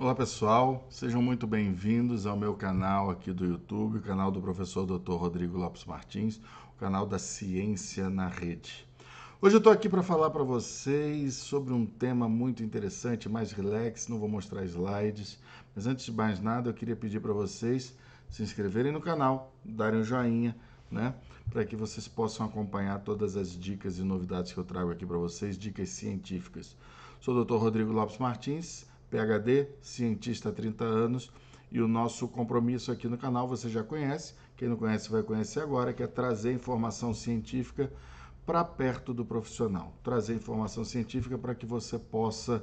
Olá pessoal, sejam muito bem-vindos ao meu canal aqui do YouTube, o canal do professor Dr. Rodrigo Lopes Martins, o canal da Ciência na Rede. Hoje eu estou aqui para falar para vocês sobre um tema muito interessante, mais relax, não vou mostrar slides, mas antes de mais nada eu queria pedir para vocês se inscreverem no canal, darem um joinha, né? Para que vocês possam acompanhar todas as dicas e novidades que eu trago aqui para vocês, dicas científicas. Sou o Dr. Rodrigo Lopes Martins, PhD, cientista há 30 anos, e o nosso compromisso aqui no canal você já conhece, quem não conhece vai conhecer agora, que é trazer informação científica para perto do profissional, trazer informação científica para que você possa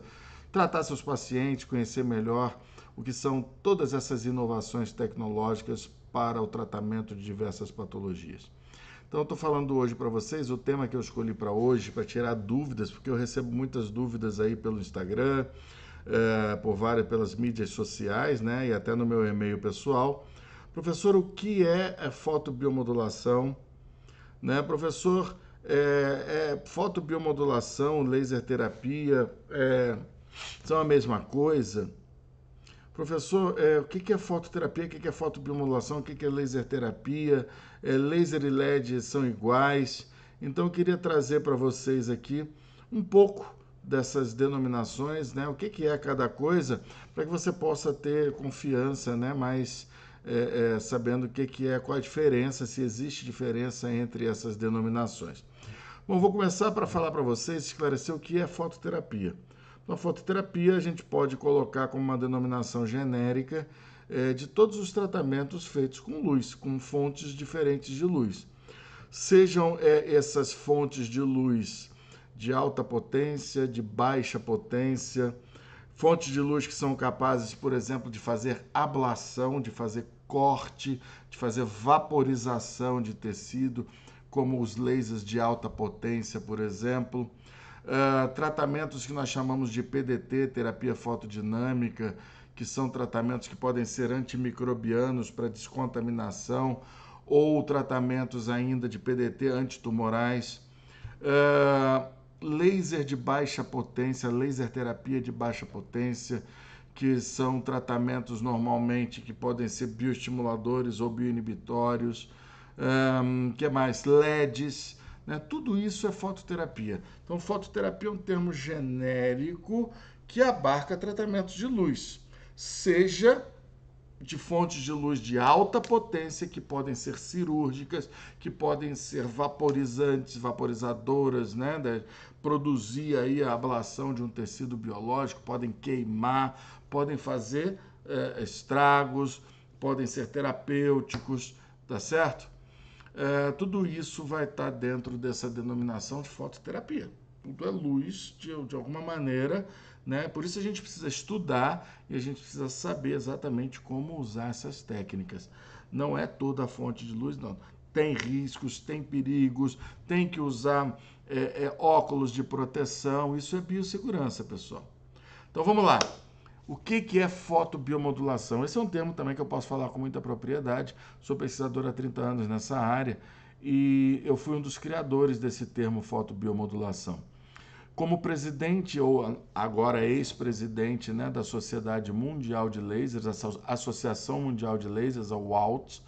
tratar seus pacientes, conhecer melhor o que são todas essas inovações tecnológicas para o tratamento de diversas patologias. Então, eu estou falando hoje para vocês o tema que eu escolhi para hoje, para tirar dúvidas, porque eu recebo muitas dúvidas aí pelo Instagram, é, por várias, pelas mídias sociais né, e até no meu e-mail pessoal. Professor, o que é, é fotobiomodulação? Né, professor, é, é, fotobiomodulação, laser terapia, é, são a mesma coisa? Professor, é, o que é fototerapia, o que é fotobiomodulação, o que é laser terapia, é, laser e LED são iguais? Então eu queria trazer para vocês aqui um pouco dessas denominações, né? O que, que é cada coisa, para que você possa ter confiança, né? Mais é, é, sabendo o que, que é, qual a diferença, se existe diferença entre essas denominações. Bom, vou começar para falar para vocês, esclarecer o que é fototerapia. Na então, a fototerapia a gente pode colocar como uma denominação genérica é, de todos os tratamentos feitos com luz, com fontes diferentes de luz. Sejam é, essas fontes de luz de alta potência, de baixa potência, fontes de luz que são capazes, por exemplo, de fazer ablação, de fazer corte, de fazer vaporização de tecido, como os lasers de alta potência, por exemplo. Uh, tratamentos que nós chamamos de PDT, terapia fotodinâmica, que são tratamentos que podem ser antimicrobianos para descontaminação, ou tratamentos ainda de PDT antitumorais. Uh, laser de baixa potência, laser terapia de baixa potência, que são tratamentos normalmente que podem ser bioestimuladores ou bioinibitórios, um, que mais? LEDs, né? tudo isso é fototerapia. Então, fototerapia é um termo genérico que abarca tratamentos de luz, seja de fontes de luz de alta potência, que podem ser cirúrgicas, que podem ser vaporizantes, vaporizadoras, né? De né, produzir aí a ablação de um tecido biológico, podem queimar, podem fazer é, estragos, podem ser terapêuticos, tá certo? É, tudo isso vai estar tá dentro dessa denominação de fototerapia tudo é luz de, de alguma maneira, né? Por isso a gente precisa estudar e a gente precisa saber exatamente como usar essas técnicas. Não é toda a fonte de luz, não. Tem riscos, tem perigos, tem que usar é, é, óculos de proteção. Isso é biossegurança, pessoal. Então vamos lá. O que, que é fotobiomodulação? Esse é um termo também que eu posso falar com muita propriedade. Sou pesquisador há 30 anos nessa área e eu fui um dos criadores desse termo fotobiomodulação. Como presidente, ou agora ex-presidente né, da Sociedade Mundial de Lasers, a Associação Mundial de Lasers, a WALT,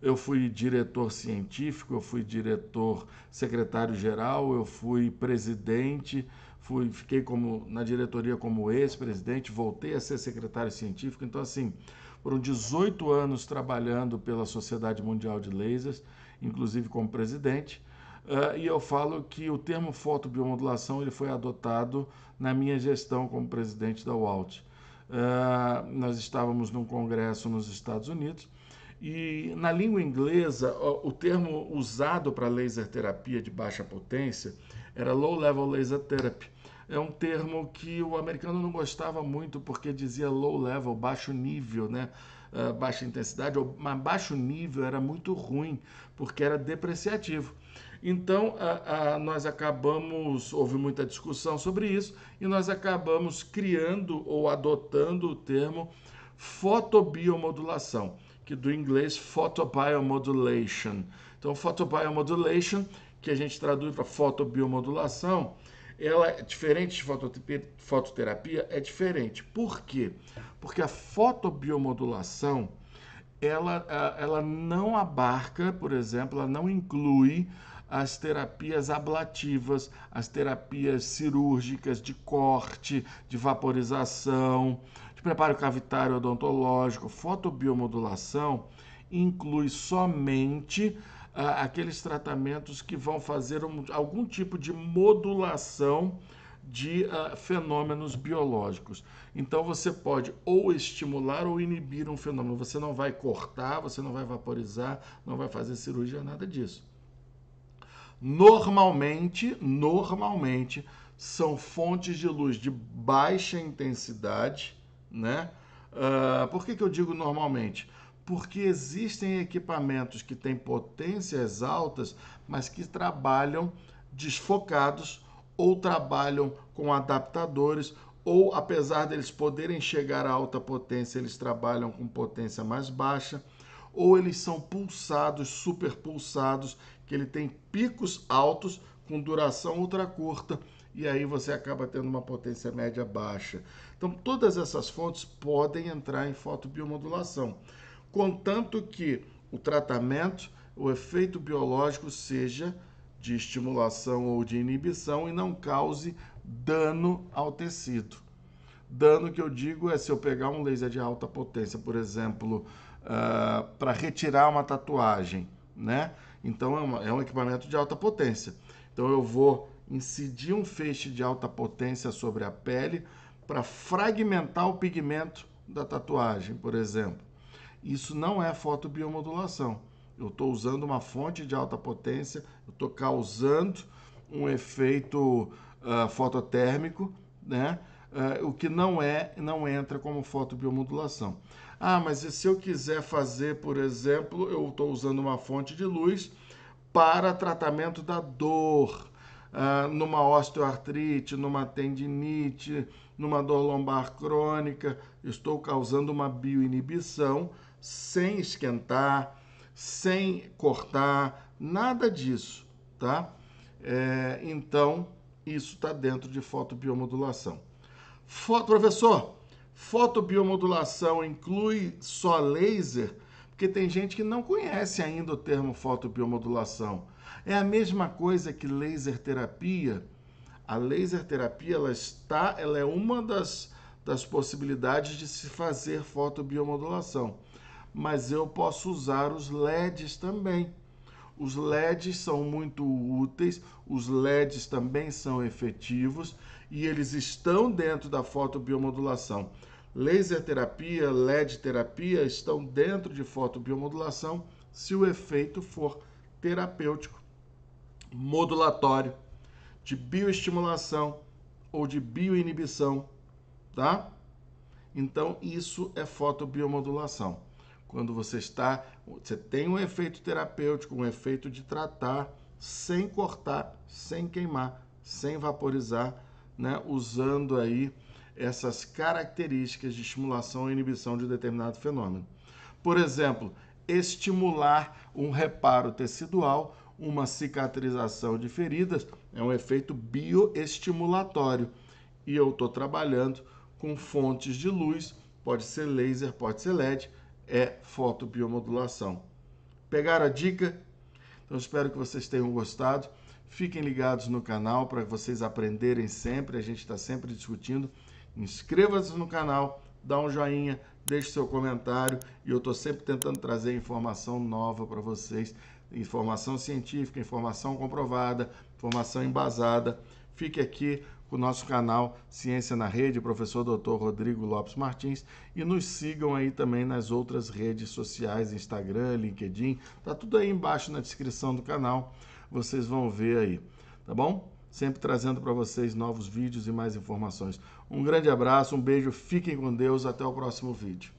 eu fui diretor científico, eu fui diretor secretário-geral, eu fui presidente, fui, fiquei como na diretoria como ex-presidente, voltei a ser secretário científico. Então, assim, foram 18 anos trabalhando pela Sociedade Mundial de Lasers, inclusive como presidente. Uh, e eu falo que o termo fotobiomodulação ele foi adotado na minha gestão como presidente da UALT. Uh, é, nós estávamos num congresso nos Estados Unidos e na língua inglesa o, termo usado para laser terapia de baixa potência era low level laser therapy. É um termo que o americano não gostava muito porque dizia low level, baixo nível, né? Uh, baixa intensidade, ou, mas baixo nível era muito ruim porque era depreciativo. Então, a, a, nós acabamos, houve muita discussão sobre isso, e nós acabamos criando ou adotando o termo fotobiomodulação, que do inglês photobiomodulation. Então, photobiomodulation, que a gente traduz para fotobiomodulação, ela é diferente de fototerapia, é diferente. Por quê? Porque a fotobiomodulação, ela, ela não abarca, por exemplo, ela não inclui as terapias ablativas, as terapias cirúrgicas de corte, de vaporização, de preparo cavitário odontológico, fotobiomodulação, inclui somente ah, aqueles tratamentos que vão fazer um, algum tipo de modulação de uh, fenômenos biológicos. Então você pode ou estimular ou inibir um fenômeno. Você não vai cortar, você não vai vaporizar, não vai fazer cirurgia, nada disso normalmente, normalmente são fontes de luz de baixa intensidade, né? Uh, por que, que eu digo normalmente? Porque existem equipamentos que têm potências altas, mas que trabalham desfocados ou trabalham com adaptadores, ou apesar deles poderem chegar a alta potência, eles trabalham com potência mais baixa, ou eles são pulsados, superpulsados, que ele tem picos altos com duração ultra curta e aí você acaba tendo uma potência média baixa. Então todas essas fontes podem entrar em fotobiomodulação, contanto que o tratamento, o efeito biológico seja de estimulação ou de inibição e não cause dano ao tecido. Dano que eu digo é se eu pegar um laser de alta potência, por exemplo, uh, ah, para retirar uma tatuagem, né? Então é, uma, é um equipamento de alta potência. Então eu vou incidir um feixe de alta potência sobre a pele para fragmentar o pigmento da tatuagem, por exemplo. Isso não é fotobiomodulação. Eu estou usando uma fonte de alta potência, eu estou causando um efeito uh, fototérmico, né? uh, o que não é, não entra como fotobiomodulação. Ah, mas se eu quiser fazer, por exemplo, eu estou usando uma fonte de luz para tratamento da dor, uh, numa osteoartrite, numa tendinite, numa dor lombar crônica, estou causando uma bioinibição sem esquentar, sem cortar, nada disso, tá? É, então, isso está dentro de fotobiomodulação. Foto, professor, fotobiomodulação inclui só laser? Porque tem gente que não conhece ainda o termo fotobiomodulação. É a mesma coisa que laser terapia? A laser terapia ela está, ela é uma das, das possibilidades de se fazer fotobiomodulação. Mas eu posso usar os LEDs também. Os LEDs são muito úteis, os LEDs também são efetivos e eles estão dentro da fotobiomodulação. Laser terapia, LED terapia estão dentro de fotobiomodulação se o efeito for terapêutico, modulatório, de bioestimulação ou de bioinibição, tá? Então isso é fotobiomodulação. Quando você está, você tem um efeito terapêutico, um efeito de tratar sem cortar, sem queimar, sem vaporizar né, usando aí essas características de estimulação e inibição de determinado fenômeno. Por exemplo, estimular um reparo tecidual, uma cicatrização de feridas, é um efeito bioestimulatório. E eu estou trabalhando com fontes de luz, pode ser laser, pode ser LED, é fotobiomodulação. Pegaram a dica? Então espero que vocês tenham gostado. Fiquem ligados no canal para vocês aprenderem sempre. A gente está sempre discutindo. Inscreva-se no canal, dá um joinha, deixe seu comentário e eu estou sempre tentando trazer informação nova para vocês. Informação científica, informação comprovada, informação embasada. Fique aqui com o nosso canal Ciência na Rede, professor Dr. Rodrigo Lopes Martins, e nos sigam aí também nas outras redes sociais, Instagram, LinkedIn, está tudo aí embaixo na descrição do canal vocês vão ver aí, tá bom? Sempre trazendo para vocês novos vídeos e mais informações. Um grande abraço, um beijo, fiquem com Deus, até o próximo vídeo.